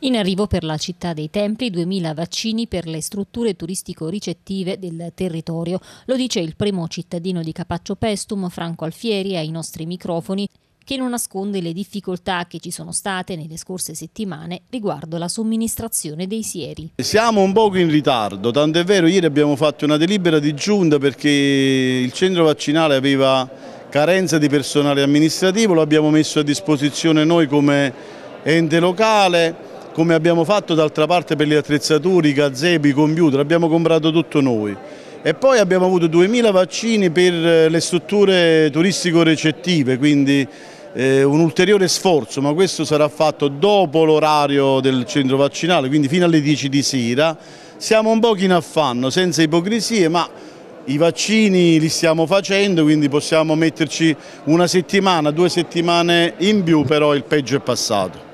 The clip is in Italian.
In arrivo per la città dei Templi 2.000 vaccini per le strutture turistico-ricettive del territorio. Lo dice il primo cittadino di Capaccio Pestum, Franco Alfieri, ai nostri microfoni che non nasconde le difficoltà che ci sono state nelle scorse settimane riguardo la somministrazione dei sieri. Siamo un poco in ritardo, tant'è vero ieri abbiamo fatto una delibera di giunta perché il centro vaccinale aveva carenza di personale amministrativo, lo abbiamo messo a disposizione noi come ente locale, come abbiamo fatto d'altra parte per le attrezzature, i gazebi, i computer, abbiamo comprato tutto noi. E poi abbiamo avuto 2.000 vaccini per eh, le strutture turistico-recettive, quindi eh, un ulteriore sforzo, ma questo sarà fatto dopo l'orario del centro vaccinale, quindi fino alle 10 di sera. Siamo un po' in affanno, senza ipocrisie, ma i vaccini li stiamo facendo, quindi possiamo metterci una settimana, due settimane in più, però il peggio è passato.